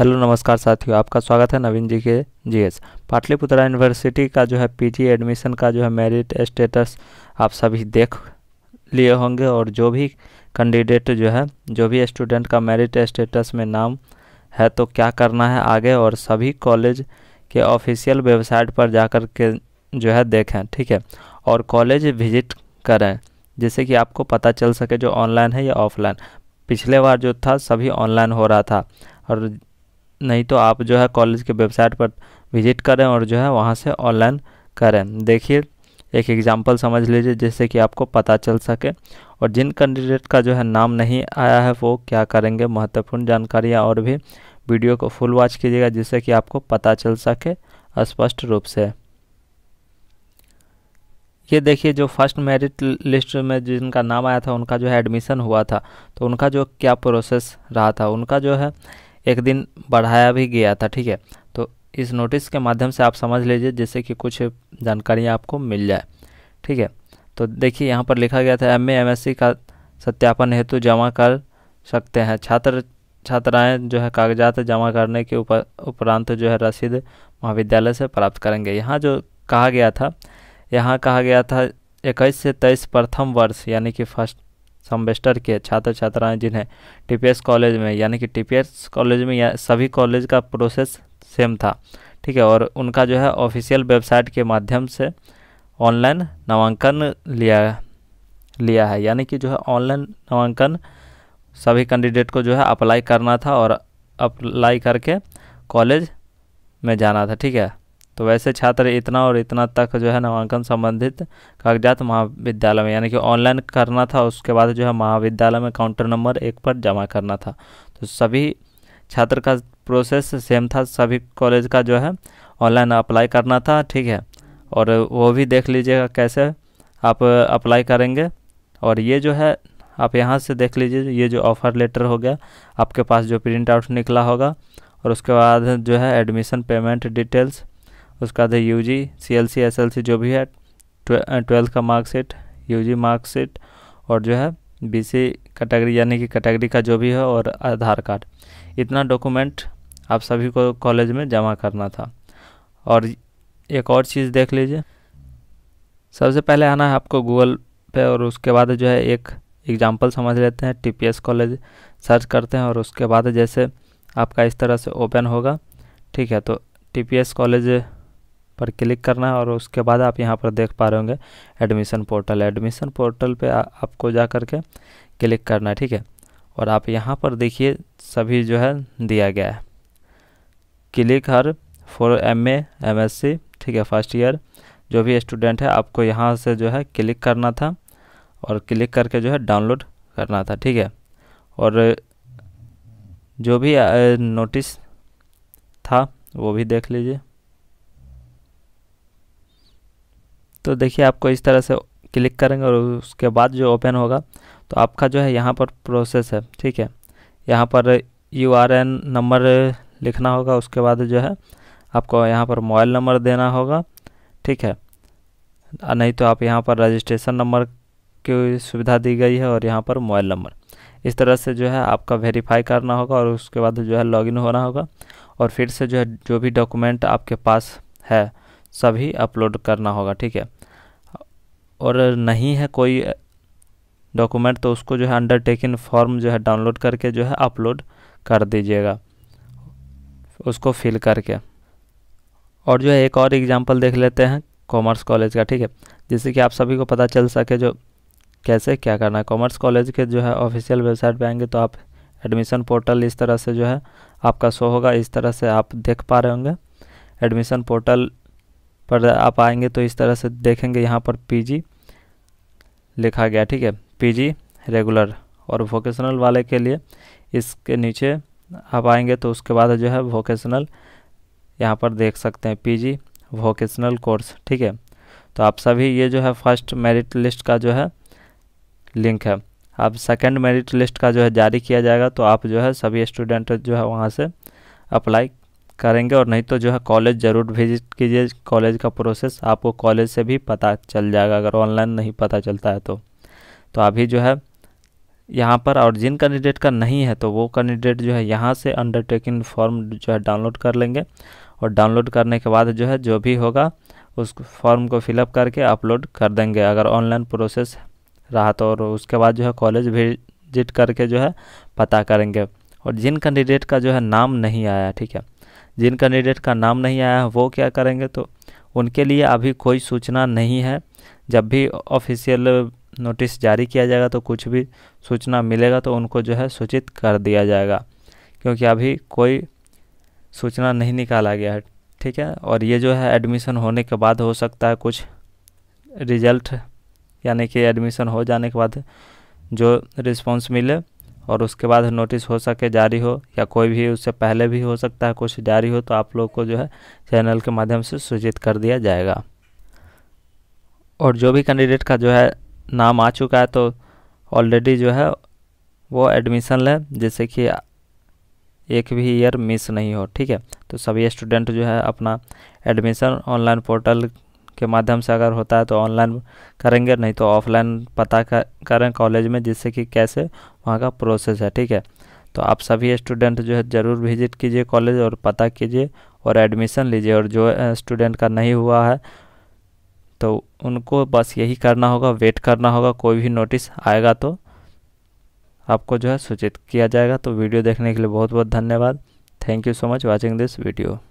hello नमस्कार साथियों आपका स्वागत है नवीन जी के जीएस पाटलिपुत्रा यूनिवर्सिटी का जो है पीजी एडमिशन का जो है मेरिट स्टेटस आप सभी देख लिए होंगे और जो भी कैंडिडेट जो है जो भी स्टूडेंट का मेरिट स्टेटस में नाम है तो क्या करना है आगे और सभी कॉलेज के ऑफिशियल वेबसाइट पर जाकर के जो है देखें ठीक है और कॉलेज विजिट करें जिससे कि आपको पता चल सके जो ऑनलाइन है या ऑफलाइन पिछले बार जो था सभी ऑनलाइन हो रहा था और नहीं तो आप जो है कॉलेज के वेबसाइट पर विजिट करें और जो है वहाँ से ऑनलाइन करें देखिए एक एग्जाम्पल समझ लीजिए जिससे कि आपको पता चल सके और जिन कैंडिडेट का जो है नाम नहीं आया है वो क्या करेंगे महत्वपूर्ण जानकारियाँ और भी वीडियो को फुल वॉच कीजिएगा जिससे कि आपको पता चल सके स्पष्ट रूप से ये देखिए जो फर्स्ट मेरिट लिस्ट में जिनका नाम आया था उनका जो है एडमिशन हुआ था तो उनका जो क्या प्रोसेस रहा था उनका जो है एक दिन बढ़ाया भी गया था ठीक है तो इस नोटिस के माध्यम से आप समझ लीजिए जिससे कि कुछ जानकारियाँ आपको मिल जाए ठीक है तो देखिए यहाँ पर लिखा गया था एम एम का सत्यापन हेतु जमा कर सकते हैं छात्र छात्राएं जो है कागजात जमा करने के उप, उपरांत जो है रसीद महाविद्यालय से प्राप्त करेंगे यहाँ जो कहा गया था यहाँ कहा गया था इक्कीस से तेईस प्रथम वर्ष यानी कि फर्स्ट समबेस्टर के छात्र छात्राएं जिन्हें टीपीएस कॉलेज में यानी कि टीपीएस कॉलेज में या सभी कॉलेज का प्रोसेस सेम था ठीक है और उनका जो है ऑफिशियल वेबसाइट के माध्यम से ऑनलाइन नामांकन लिया लिया है यानी कि जो है ऑनलाइन नामांकन सभी कैंडिडेट को जो है अप्लाई करना था और अप्लाई करके कॉलेज में जाना था ठीक है तो वैसे छात्र इतना और इतना तक जो है नामांकन संबंधित कागजात महाविद्यालय में यानी कि ऑनलाइन करना था उसके बाद जो है महाविद्यालय में काउंटर नंबर एक पर जमा करना था तो सभी छात्र का प्रोसेस सेम था सभी कॉलेज का जो है ऑनलाइन अप्लाई करना था ठीक है और वो भी देख लीजिएगा कैसे आप अप्लाई करेंगे और ये जो है आप यहाँ से देख लीजिए ये जो ऑफ़र लेटर हो गया आपके पास जो प्रिंट आउट निकला होगा और उसके बाद जो है एडमिशन पेमेंट डिटेल्स उसके बाद U G C L C S L C जो भी है ट्वेल्थ का मार्कशीट यू जी मार्कशीट और जो है बी सी कैटेगरी यानी कि कैटेगरी का जो भी है और आधार कार्ड इतना डॉक्यूमेंट आप सभी को कॉलेज में जमा करना था और एक और चीज़ देख लीजिए सबसे पहले आना है आपको गूगल पे और उसके बाद जो है एक एग्जाम्पल समझ लेते हैं टी कॉलेज सर्च करते हैं और उसके बाद जैसे आपका इस तरह से ओपन होगा ठीक है तो टी कॉलेज पर क्लिक करना है और उसके बाद आप यहाँ पर देख पा रहे होंगे एडमिशन पोर्टल एडमिशन पोर्टल पे आ, आपको जा कर के क्लिक करना है ठीक है और आप यहाँ पर देखिए सभी जो है दिया गया है click here for M A M S C ठीक है फर्स्ट ईयर जो भी स्टूडेंट है आपको यहाँ से जो है क्लिक करना था और क्लिक करके जो है डाउनलोड करना था ठीक है और जो भी नोटिस था वो भी देख लीजिए तो देखिए आपको इस तरह से क्लिक करेंगे और उसके बाद जो ओपन होगा तो आपका जो है यहाँ पर प्रोसेस है ठीक है यहाँ पर यू आर एन नंबर लिखना होगा उसके बाद जो है आपको यहाँ पर मोबाइल नंबर देना होगा ठीक है नहीं तो आप यहाँ पर रजिस्ट्रेशन नंबर की सुविधा दी गई है और यहाँ पर मोबाइल नंबर इस तरह से जो है आपका वेरीफाई करना होगा और उसके बाद जो है लॉगिन होना होगा और फिर से जो है जो भी डॉक्यूमेंट आपके पास है सभी अपलोड करना होगा ठीक है और नहीं है कोई डॉक्यूमेंट तो उसको जो है अंडरटेकिंग फॉर्म जो है डाउनलोड करके जो है अपलोड कर दीजिएगा उसको फिल करके और जो है एक और एग्जांपल देख लेते हैं कॉमर्स कॉलेज का ठीक है जिससे कि आप सभी को पता चल सके जो कैसे क्या करना है कॉमर्स कॉलेज के जो है ऑफिशियल वेबसाइट पर आएंगे तो आप एडमिशन पोर्टल इस तरह से जो है आपका शो होगा इस तरह से आप देख पा रहे होंगे एडमिशन पोर्टल पर आप आएंगे तो इस तरह से देखेंगे यहाँ पर पीजी लिखा गया ठीक है पीजी रेगुलर और वोकेशनल वाले के लिए इसके नीचे आप आएंगे तो उसके बाद जो है वोकेशनल यहाँ पर देख सकते हैं पीजी वोकेशनल कोर्स ठीक है तो आप सभी ये जो है फर्स्ट मेरिट लिस्ट का जो है लिंक है अब सेकेंड मेरिट लिस्ट का जो है जारी किया जाएगा तो आप जो है सभी स्टूडेंट जो है वहाँ से अप्लाई करेंगे और नहीं तो जो है कॉलेज ज़रूर विजिट कीजिए कॉलेज का प्रोसेस आपको कॉलेज से भी पता चल जाएगा अगर ऑनलाइन नहीं पता चलता है तो तो अभी जो है यहाँ पर और जिन कैंडिडेट का नहीं है तो वो कैंडिडेट जो है यहाँ से अंडरटेकिंग फॉर्म जो है डाउनलोड कर लेंगे और डाउनलोड करने के बाद जो है जो भी होगा उस फॉर्म को फिलअप करके अपलोड कर देंगे अगर ऑनलाइन प्रोसेस रहा तो और उसके बाद जो है कॉलेज विजिट करके जो है पता करेंगे और जिन कैंडिडेट का जो है नाम नहीं आया ठीक है जिन कैंडिडेट का नाम नहीं आया वो क्या करेंगे तो उनके लिए अभी कोई सूचना नहीं है जब भी ऑफिशियल नोटिस जारी किया जाएगा तो कुछ भी सूचना मिलेगा तो उनको जो है सूचित कर दिया जाएगा क्योंकि अभी कोई सूचना नहीं निकाला गया है ठीक है और ये जो है एडमिशन होने के बाद हो सकता है कुछ रिजल्ट यानी कि एडमिशन हो जाने के बाद जो रिस्पॉन्स मिले और उसके बाद नोटिस हो सके जारी हो या कोई भी उससे पहले भी हो सकता है कुछ जारी हो तो आप लोग को जो है चैनल के माध्यम से सूचित कर दिया जाएगा और जो भी कैंडिडेट का जो है नाम आ चुका है तो ऑलरेडी जो है वो एडमिशन लें जैसे कि एक भी ईयर मिस नहीं हो ठीक है तो सभी स्टूडेंट जो है अपना एडमिशन ऑनलाइन पोर्टल के माध्यम से अगर होता है तो ऑनलाइन करेंगे नहीं तो ऑफलाइन पता करें कॉलेज में जिससे कि कैसे वहाँ का प्रोसेस है ठीक है तो आप सभी स्टूडेंट जो है ज़रूर विजिट कीजिए कॉलेज और पता कीजिए और एडमिशन लीजिए और जो स्टूडेंट का नहीं हुआ है तो उनको बस यही करना होगा वेट करना होगा कोई भी नोटिस आएगा तो आपको जो है सूचित किया जाएगा तो वीडियो देखने के लिए बहुत बहुत धन्यवाद thank you so much watching this video